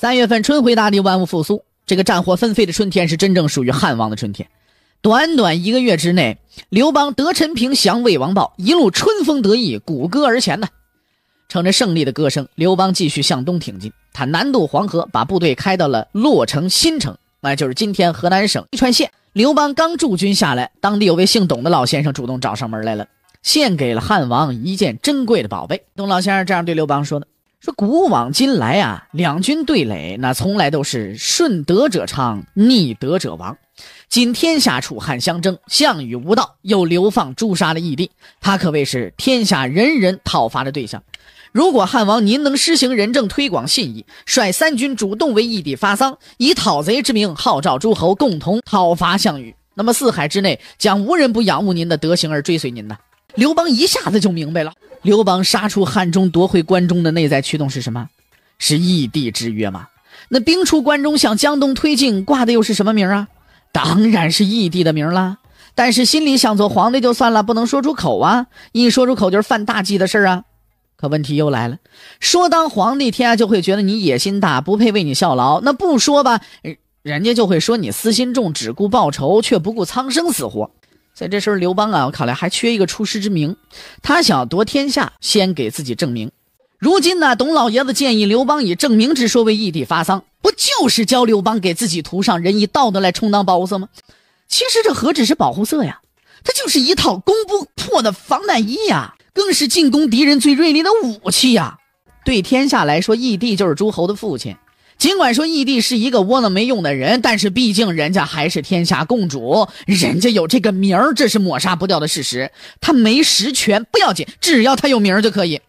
三月份，春回大地，万物复苏。这个战火纷飞的春天是真正属于汉王的春天。短短一个月之内，刘邦得陈平降魏王豹，一路春风得意，鼓歌而前呢。乘着胜利的歌声，刘邦继续向东挺进。他南渡黄河，把部队开到了洛城新城，那就是今天河南省伊川县。刘邦刚驻军下来，当地有位姓董的老先生主动找上门来了，献给了汉王一件珍贵的宝贝。董老先生这样对刘邦说的。说古往今来啊，两军对垒，那从来都是顺德者昌，逆德者亡。今天下楚汉相争，项羽无道，又流放诛杀了义帝，他可谓是天下人人讨伐的对象。如果汉王您能施行仁政，推广信义，率三军主动为义帝发丧，以讨贼之名号召诸侯共同讨伐项羽，那么四海之内将无人不仰慕您的德行而追随您呢。刘邦一下子就明白了，刘邦杀出汉中夺回关中的内在驱动是什么？是异帝之约吗？那兵出关中向江东推进，挂的又是什么名啊？当然是异帝的名啦。但是心里想做皇帝就算了，不能说出口啊！一说出口就是犯大忌的事啊！可问题又来了，说当皇帝，天下就会觉得你野心大，不配为你效劳；那不说吧，人家就会说你私心重，只顾报仇，却不顾苍生死活。在这时候，刘邦啊，我看来还缺一个出师之名。他想要夺天下，先给自己证明。如今呢，董老爷子建议刘邦以证明之说为义帝发丧，不就是教刘邦给自己涂上仁义道德来充当保护色吗？其实这何止是保护色呀，它就是一套攻不破的防弹衣呀，更是进攻敌人最锐利的武器呀。对天下来说，义帝就是诸侯的父亲。尽管说异帝是一个窝囊没用的人，但是毕竟人家还是天下共主，人家有这个名儿，这是抹杀不掉的事实。他没实权不要紧，只要他有名儿就可以。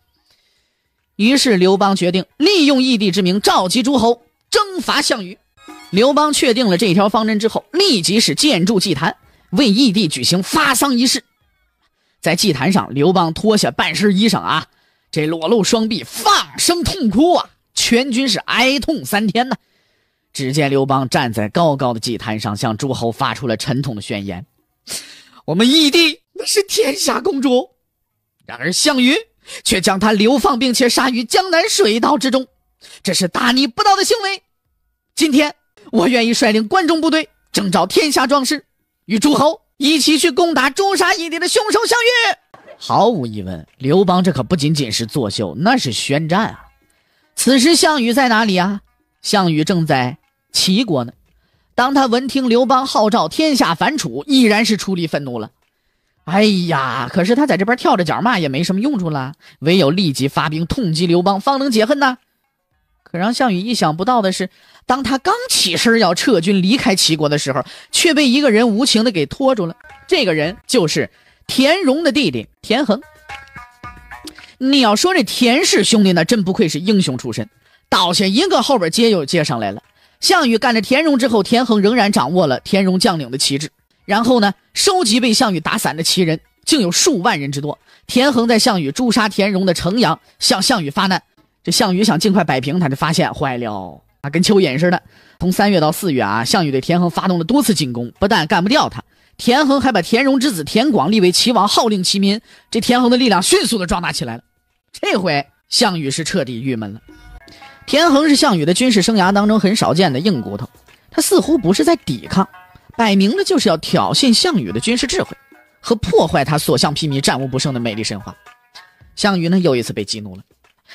于是刘邦决定利用异帝之名召集诸侯，征伐项羽。刘邦确定了这条方针之后，立即是建筑祭坛，为异帝举行发丧仪式。在祭坛上，刘邦脱下半身衣裳啊，这裸露双臂，放声痛哭啊。全军是哀痛三天呢。只见刘邦站在高高的祭坛上，向诸侯发出了沉痛的宣言：“我们义帝那是天下公主，然而项羽却将他流放，并且杀于江南水道之中，这是大逆不道的行为。今天，我愿意率领关中部队，征召天下壮士，与诸侯一起去攻打诛杀义帝的凶手项羽。”毫无疑问，刘邦这可不仅仅是作秀，那是宣战啊！此时，项羽在哪里啊？项羽正在齐国呢。当他闻听刘邦号召天下反楚，已然是出离愤怒了。哎呀，可是他在这边跳着脚骂也没什么用处了，唯有立即发兵痛击刘邦，方能解恨呐。可让项羽意想不到的是，当他刚起身要撤军离开齐国的时候，却被一个人无情的给拖住了。这个人就是田荣的弟弟田横。你要说这田氏兄弟呢，真不愧是英雄出身，倒下一个后边接又接上来了。项羽干了田荣之后，田横仍然掌握了田荣将领的旗帜，然后呢，收集被项羽打散的旗人，竟有数万人之多。田横在项羽诛杀田荣的城阳向项羽发难，这项羽想尽快摆平，他就发现坏了啊，跟蚯蚓似的。从三月到四月啊，项羽对田横发动了多次进攻，不但干不掉他，田横还把田荣之子田广立为齐王，号令齐民。这田横的力量迅速的壮大起来了。这回项羽是彻底郁闷了。田横是项羽的军事生涯当中很少见的硬骨头，他似乎不是在抵抗，摆明了就是要挑衅项羽的军事智慧，和破坏他所向披靡、战无不胜的美丽神话。项羽呢又一次被激怒了，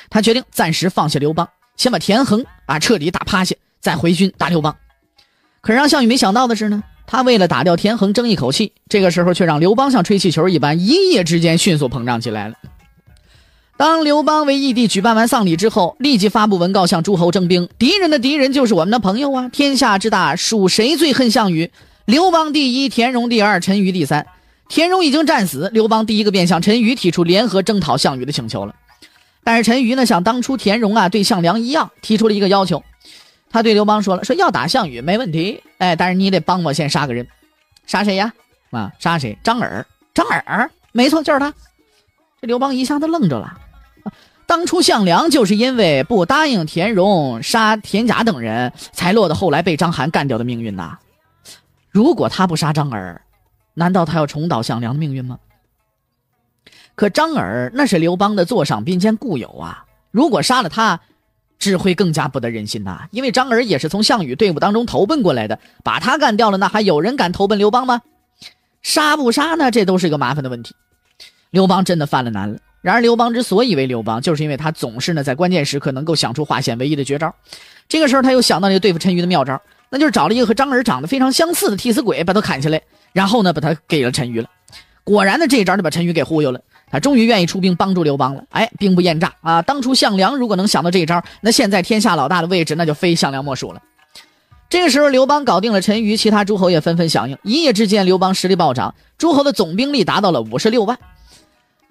他决定暂时放下刘邦，先把田横啊彻底打趴下，再回军打刘邦。可让项羽没想到的是呢，他为了打掉田横争一口气，这个时候却让刘邦像吹气球一般，一夜之间迅速膨胀起来了。当刘邦为义帝举办完丧礼之后，立即发布文告向诸侯征兵。敌人的敌人就是我们的朋友啊！天下之大，属谁最恨项羽？刘邦第一，田荣第二，陈馀第三。田荣已经战死，刘邦第一个变相，陈馀提出联合征讨项羽的请求了。但是陈馀呢，像当初田荣啊对项梁一样，提出了一个要求。他对刘邦说了：“说要打项羽没问题，哎，但是你得帮我先杀个人。杀谁呀？啊，杀谁？张耳。张耳？没错，就是他。这刘邦一下子愣着了。”当初项梁就是因为不答应田荣杀田甲等人，才落得后来被张邯干掉的命运呐。如果他不杀张耳，难道他要重蹈项梁的命运吗？可张耳那是刘邦的座上宾兼故友啊，如果杀了他，只会更加不得人心呐。因为张耳也是从项羽队伍当中投奔过来的，把他干掉了，那还有人敢投奔刘邦吗？杀不杀呢？这都是一个麻烦的问题。刘邦真的犯了难了。然而刘邦之所以为刘邦，就是因为他总是呢在关键时刻能够想出化险为夷的绝招。这个时候他又想到一个对付陈馀的妙招，那就是找了一个和张耳长得非常相似的替死鬼，把他砍下来，然后呢把他给了陈馀了。果然呢这一招就把陈馀给忽悠了，他终于愿意出兵帮助刘邦了。哎，兵不厌诈啊！当初项梁如果能想到这一招，那现在天下老大的位置那就非项梁莫属了。这个时候刘邦搞定了陈馀，其他诸侯也纷纷响应，一夜之间刘邦实力暴涨，诸侯的总兵力达到了五十六万。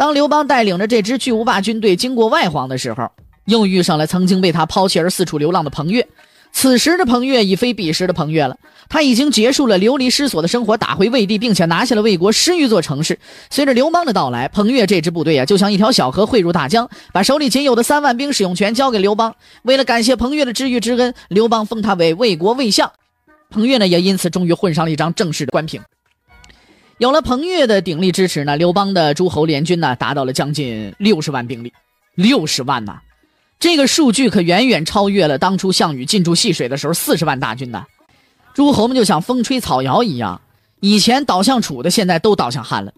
当刘邦带领着这支巨无霸军队经过外皇的时候，又遇上了曾经被他抛弃而四处流浪的彭越。此时的彭越已非彼时的彭越了，他已经结束了流离失所的生活，打回魏地，并且拿下了魏国十余座城市。随着刘邦的到来，彭越这支部队啊，就像一条小河汇入大江，把手里仅有的三万兵使用权交给刘邦。为了感谢彭越的知遇之恩，刘邦封他为魏国魏相。彭越呢，也因此终于混上了一张正式的官凭。有了彭越的鼎力支持呢，刘邦的诸侯联军呢达到了将近六十万兵力。六十万呐，这个数据可远远超越了当初项羽进驻细水的时候四十万大军的。诸侯们就像风吹草摇一样，以前倒向楚的，现在都倒向汉了。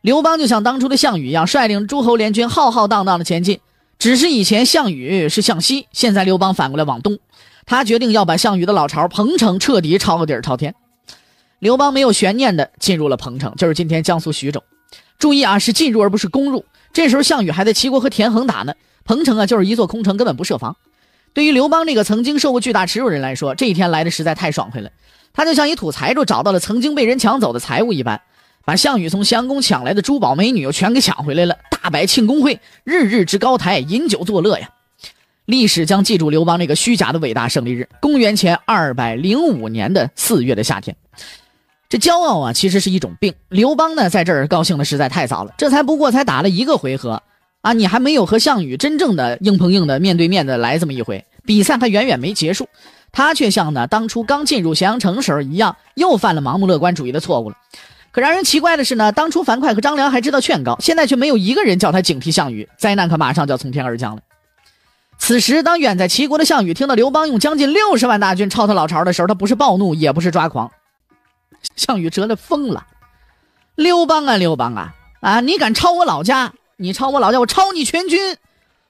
刘邦就像当初的项羽一样，率领诸侯联军浩浩荡荡的前进。只是以前项羽是向西，现在刘邦反过来往东。他决定要把项羽的老巢彭城彻底抄个底儿朝天。刘邦没有悬念的进入了彭城，就是今天江苏徐州。注意啊，是进入而不是攻入。这时候项羽还在齐国和田横打呢。彭城啊，就是一座空城，根本不设防。对于刘邦这个曾经受过巨大耻辱人来说，这一天来的实在太爽快了。他就像一土财主找到了曾经被人抢走的财物一般，把项羽从襄公抢来的珠宝美女又全给抢回来了。大摆庆功会，日日之高台饮酒作乐呀。历史将记住刘邦那个虚假的伟大胜利日——公元前二百零五年的四月的夏天。这骄傲啊，其实是一种病。刘邦呢，在这儿高兴的实在太早了，这才不过才打了一个回合啊，你还没有和项羽真正的硬碰硬的面对面的来这么一回比赛，还远远没结束，他却像呢当初刚进入咸阳城时候一样，又犯了盲目乐观主义的错误了。可让人奇怪的是呢，当初樊哙和张良还知道劝告，现在却没有一个人叫他警惕项羽，灾难可马上就要从天而降了。此时，当远在齐国的项羽听到刘邦用将近六十万大军抄他老巢的时候，他不是暴怒，也不是抓狂。项羽折了，疯了！刘邦啊，刘邦啊，啊，你敢抄我老家？你抄我老家，我抄你全军！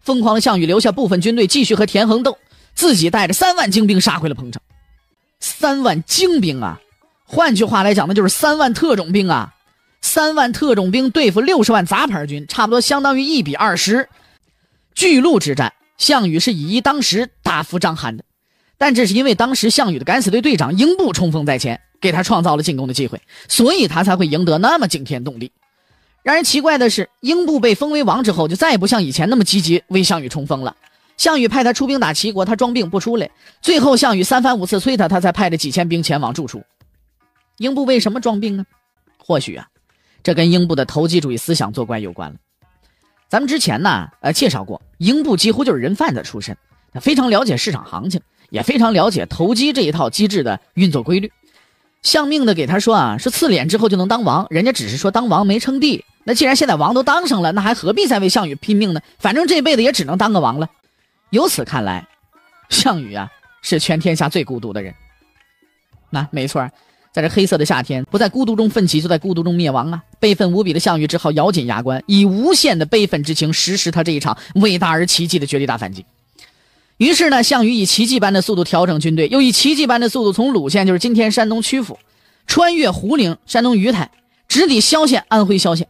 疯狂的项羽留下部分军队继续和田横斗，自己带着三万精兵杀回了彭城。三万精兵啊，换句话来讲，那就是三万特种兵啊！三万特种兵对付六十万杂牌军，差不多相当于一比二十。巨鹿之战，项羽是以一当十打服章邯的，但这是因为当时项羽的敢死队队长英布冲锋在前。给他创造了进攻的机会，所以他才会赢得那么惊天动地。让人奇怪的是，英布被封为王之后，就再也不像以前那么积极为项羽冲锋了。项羽派他出兵打齐国，他装病不出来。最后，项羽三番五次催他，他才派了几千兵前往驻出。英布为什么装病呢？或许啊，这跟英布的投机主义思想作怪有关了。咱们之前呢，呃，介绍过，英布几乎就是人贩子出身，他非常了解市场行情，也非常了解投机这一套机制的运作规律。相命的给他说啊，是赐脸之后就能当王，人家只是说当王没称帝。那既然现在王都当上了，那还何必再为项羽拼命呢？反正这辈子也只能当个王了。由此看来，项羽啊是全天下最孤独的人。那没错，在这黑色的夏天，不在孤独中奋起，就在孤独中灭亡啊！悲愤无比的项羽只好咬紧牙关，以无限的悲愤之情实施他这一场伟大而奇迹的绝地大反击。于是呢，项羽以奇迹般的速度调整军队，又以奇迹般的速度从鲁县（就是今天山东曲阜）穿越胡陵（山东鱼台），直抵萧县（安徽萧县）。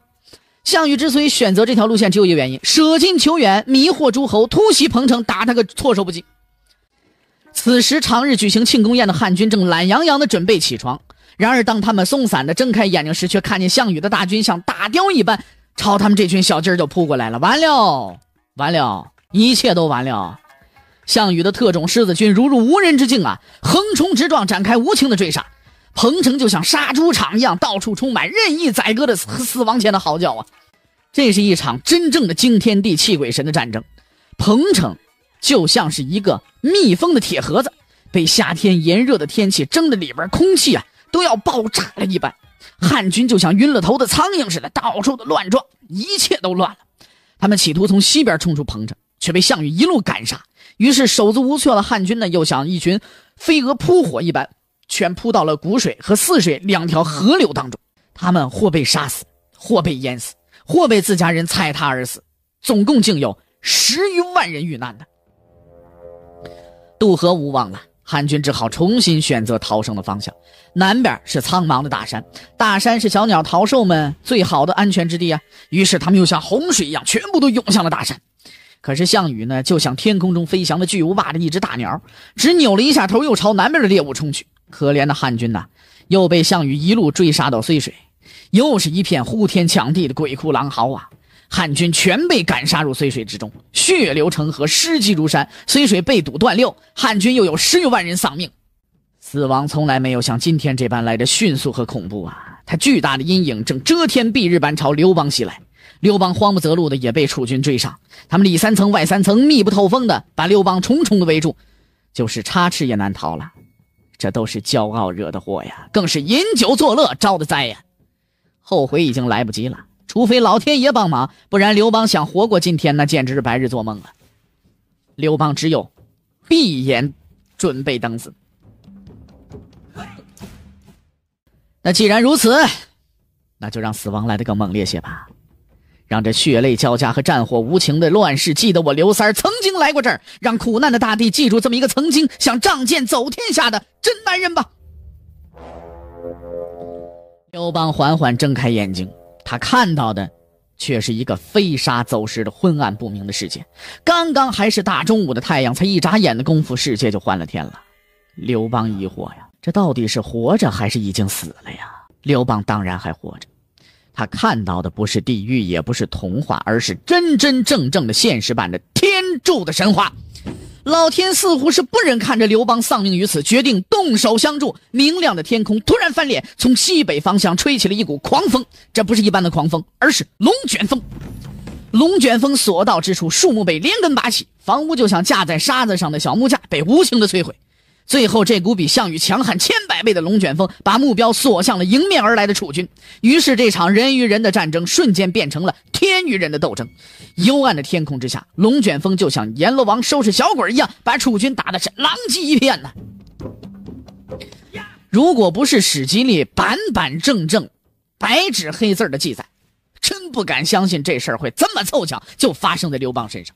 项羽之所以选择这条路线，只有一个原因：舍近求远，迷惑诸侯，突袭彭城，打他个措手不及。此时，长日举行庆功宴的汉军正懒洋洋地准备起床，然而当他们松散的睁开眼睛时，却看见项羽的大军像打雕一般朝他们这群小鸡儿就扑过来了！完了，完了，一切都完了！项羽的特种狮子军如入无人之境啊，横冲直撞，展开无情的追杀。彭城就像杀猪场一样，到处充满任意宰割的死亡前的嚎叫啊！这是一场真正的惊天地、泣鬼神的战争。彭城就像是一个密封的铁盒子，被夏天炎热的天气蒸得里边空气啊都要爆炸了一般。汉军就像晕了头的苍蝇似的，到处的乱撞，一切都乱了。他们企图从西边冲出彭城。却被项羽一路赶杀，于是手足无措的汉军呢，又像一群飞蛾扑火一般，全扑到了谷水和泗水两条河流当中。他们或被杀死，或被淹死，或被自家人踩踏而死，总共竟有十余万人遇难的。渡河无望了，汉军只好重新选择逃生的方向。南边是苍茫的大山，大山是小鸟逃兽们最好的安全之地啊。于是他们又像洪水一样，全部都涌向了大山。可是项羽呢，就像天空中飞翔的巨无霸的一只大鸟，只扭了一下头，又朝南边的猎物冲去。可怜的汉军呐，又被项羽一路追杀到睢水，又是一片呼天抢地的鬼哭狼嚎啊！汉军全被赶杀入睢水之中，血流成河，尸积如山，睢水被堵断流，汉军又有十余万人丧命。死亡从来没有像今天这般来得迅速和恐怖啊！他巨大的阴影正遮天蔽日般朝刘邦袭来。刘邦慌不择路的也被楚军追上，他们里三层外三层、密不透风的把刘邦重重的围住，就是插翅也难逃了。这都是骄傲惹的祸呀，更是饮酒作乐招的灾呀。后悔已经来不及了，除非老天爷帮忙，不然刘邦想活过今天，那简直是白日做梦了。刘邦只有闭眼准备等死。那既然如此，那就让死亡来得更猛烈些吧。让这血泪交加和战火无情的乱世记得我刘三曾经来过这儿，让苦难的大地记住这么一个曾经想仗剑走天下的真男人吧。刘邦缓缓睁开眼睛，他看到的却是一个飞沙走石的昏暗不明的世界。刚刚还是大中午的太阳，才一眨眼的功夫，世界就换了天了。刘邦疑惑呀，这到底是活着还是已经死了呀？刘邦当然还活着。他看到的不是地狱，也不是童话，而是真真正正的现实版的天柱的神话。老天似乎是不忍看着刘邦丧命于此，决定动手相助。明亮的天空突然翻脸，从西北方向吹起了一股狂风。这不是一般的狂风，而是龙卷风。龙卷风所到之处，树木被连根拔起，房屋就像架在沙子上的小木架，被无情的摧毁。最后，这股比项羽强悍千百倍的龙卷风，把目标锁向了迎面而来的楚军。于是，这场人与人的战争，瞬间变成了天与人的斗争。幽暗的天空之下，龙卷风就像阎罗王收拾小鬼一样，把楚军打得是狼藉一片呢。如果不是史记里板板正正、白纸黑字的记载，真不敢相信这事儿会这么凑巧，就发生在刘邦身上。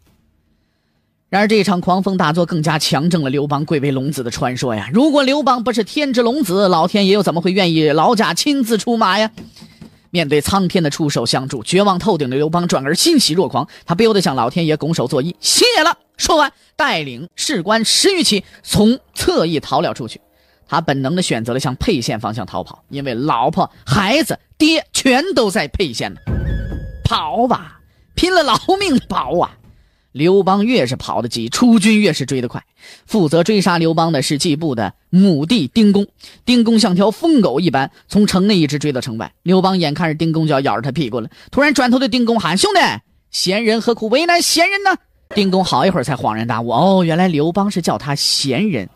然而，这一场狂风大作更加强证了刘邦贵为龙子的传说呀！如果刘邦不是天之龙子，老天爷又怎么会愿意老贾亲自出马呀？面对苍天的出手相助，绝望透顶的刘邦转而欣喜若狂，他不由得向老天爷拱手作揖：“谢了。”说完，带领士官十余骑从侧翼逃了出去。他本能的选择了向沛县方向逃跑，因为老婆、孩子、爹全都在沛县呢。跑吧，拼了老命跑啊！刘邦越是跑得急，出军越是追得快。负责追杀刘邦的是季布的母弟丁公。丁公像条疯狗一般，从城内一直追到城外。刘邦眼看着丁公就要咬着他屁股了，突然转头对丁公喊：“兄弟，贤人何苦为难贤人呢？”丁公好一会儿才恍然大悟：“哦，原来刘邦是叫他贤人。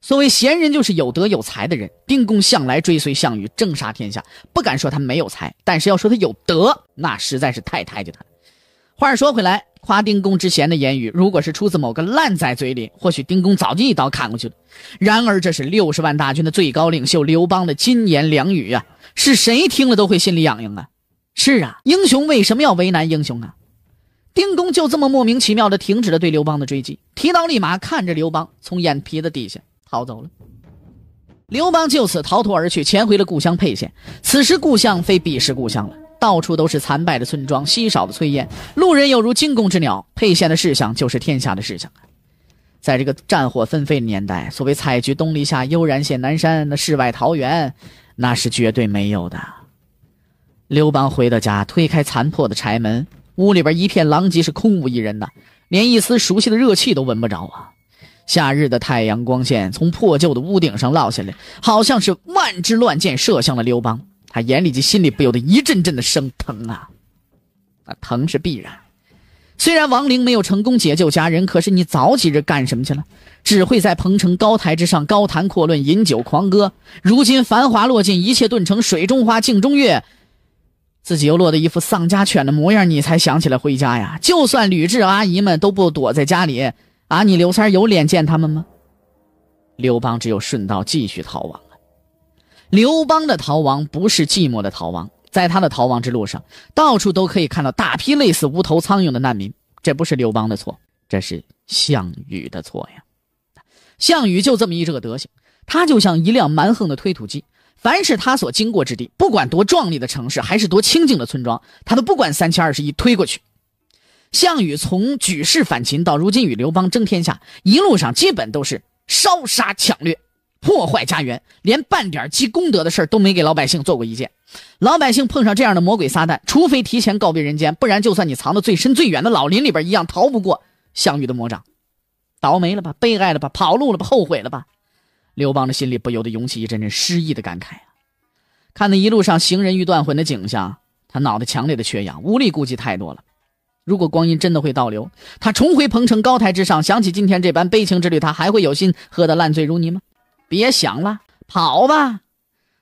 所谓贤人，就是有德有才的人。丁公向来追随项羽，征杀天下，不敢说他没有才，但是要说他有德，那实在是太抬举他了。话说回来。”夸丁公之贤的言语，如果是出自某个烂在嘴里，或许丁公早就一刀砍过去了。然而，这是六十万大军的最高领袖刘邦的金言良语啊，是谁听了都会心里痒痒啊！是啊，英雄为什么要为难英雄啊？丁公就这么莫名其妙的停止了对刘邦的追击，提刀立马看着刘邦从眼皮子底下逃走了。刘邦就此逃脱而去，潜回了故乡沛县。此时故乡非彼时故乡了。到处都是残败的村庄，稀少的炊烟，路人有如惊弓之鸟。沛县的事项就是天下的事项。在这个战火纷飞的年代，所谓“采菊东篱下，悠然见南山”的世外桃源，那是绝对没有的。刘邦回到家，推开残破的柴门，屋里边一片狼藉，是空无一人的，连一丝熟悉的热气都闻不着啊！夏日的太阳光线从破旧的屋顶上落下来，好像是万支乱箭射向了刘邦。他眼里及心里不由得一阵阵的生疼啊！那疼是必然。虽然王玲没有成功解救家人，可是你早几日干什么去了？只会在彭城高台之上高谈阔论、饮酒狂歌。如今繁华落尽，一切顿成水中花、镜中月，自己又落得一副丧家犬的模样，你才想起来回家呀？就算吕雉阿姨们都不躲在家里，啊，你刘三有脸见他们吗？刘邦只有顺道继续逃亡。刘邦的逃亡不是寂寞的逃亡，在他的逃亡之路上，到处都可以看到大批类似无头苍蝇的难民。这不是刘邦的错，这是项羽的错呀！项羽就这么一这个德行，他就像一辆蛮横的推土机，凡是他所经过之地，不管多壮丽的城市，还是多清静的村庄，他都不管三七二十一推过去。项羽从举世反秦到如今与刘邦争天下，一路上基本都是烧杀抢掠。破坏家园，连半点积功德的事都没给老百姓做过一件。老百姓碰上这样的魔鬼撒旦，除非提前告别人间，不然就算你藏得最深最远的老林里边一样，逃不过项羽的魔掌。倒霉了吧，悲哀了吧，跑路了吧，后悔了吧？刘邦的心里不由得涌起一阵阵失意的感慨啊！看那一路上行人欲断魂的景象，他脑袋强烈的缺氧，无力顾及太多了。如果光阴真的会倒流，他重回彭城高台之上，想起今天这般悲情之旅，他还会有心喝得烂醉如泥吗？别想了，跑吧！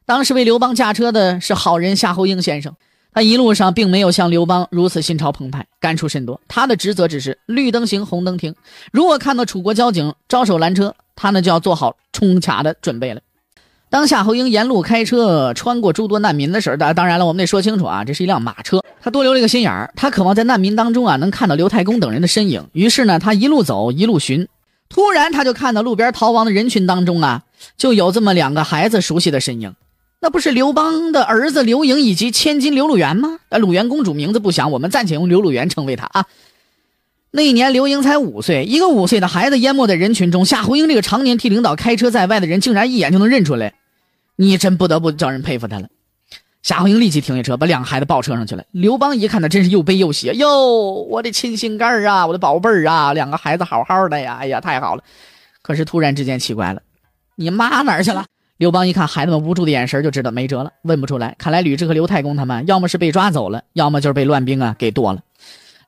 当时为刘邦驾车的是好人夏侯婴先生，他一路上并没有像刘邦如此心潮澎湃，感触甚多。他的职责只是绿灯行，红灯停。如果看到楚国交警招手拦车，他呢就要做好冲卡的准备了。当夏侯婴沿路开车穿过诸多难民的时候，当然了，我们得说清楚啊，这是一辆马车。他多留了一个心眼儿，他渴望在难民当中啊能看到刘太公等人的身影。于是呢，他一路走，一路寻。突然，他就看到路边逃亡的人群当中啊。就有这么两个孩子熟悉的身影，那不是刘邦的儿子刘盈以及千金刘鲁元吗？那鲁元公主名字不详，我们暂且用刘鲁元称谓她啊。那一年刘盈才五岁，一个五岁的孩子淹没在人群中，夏侯婴这个常年替领导开车在外的人，竟然一眼就能认出来，你真不得不叫人佩服他了。夏侯婴立即停下车，把两个孩子抱车上去了。刘邦一看，那真是又悲又喜哟，我的亲心肝儿啊，我的宝贝儿啊，两个孩子好好的呀，哎呀，太好了！可是突然之间，奇怪了。你妈哪儿去了？刘邦一看孩子们无助的眼神，就知道没辙了，问不出来。看来吕雉和刘太公他们，要么是被抓走了，要么就是被乱兵啊给剁了。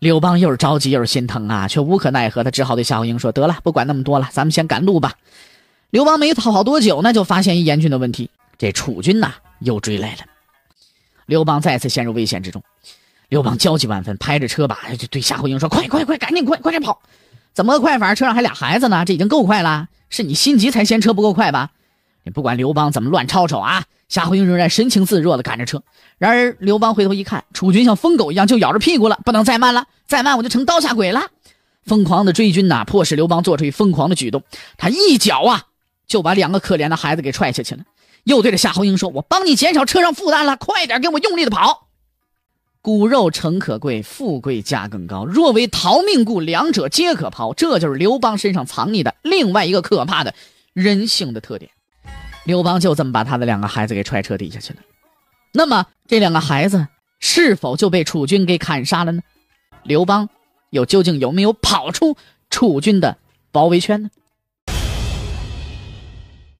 刘邦又是着急又是心疼啊，却无可奈何，他只好对夏侯婴说：“得了，不管那么多了，咱们先赶路吧。”刘邦没跑多久呢，就发现一严峻的问题，这楚军呐又追来了，刘邦再次陷入危险之中。刘邦焦急万分，拍着车把就对夏侯婴说：“快快快，赶紧快，快点跑！”怎么个快法？车上还俩孩子呢，这已经够快了。是你心急才嫌车不够快吧？你不管刘邦怎么乱吵吵啊，夏侯婴仍然神情自若地赶着车。然而刘邦回头一看，楚军像疯狗一样就咬着屁股了，不能再慢了，再慢我就成刀下鬼了。疯狂的追军呐，迫使刘邦做出疯狂的举动。他一脚啊，就把两个可怜的孩子给踹下去了，又对着夏侯婴说：“我帮你减少车上负担了，快点给我用力的跑。”骨肉诚可贵，富贵价更高。若为逃命故，两者皆可抛。这就是刘邦身上藏匿的另外一个可怕的人性的特点。刘邦就这么把他的两个孩子给踹车底下去了。那么这两个孩子是否就被楚军给砍杀了呢？刘邦又究竟有没有跑出楚军的包围圈呢？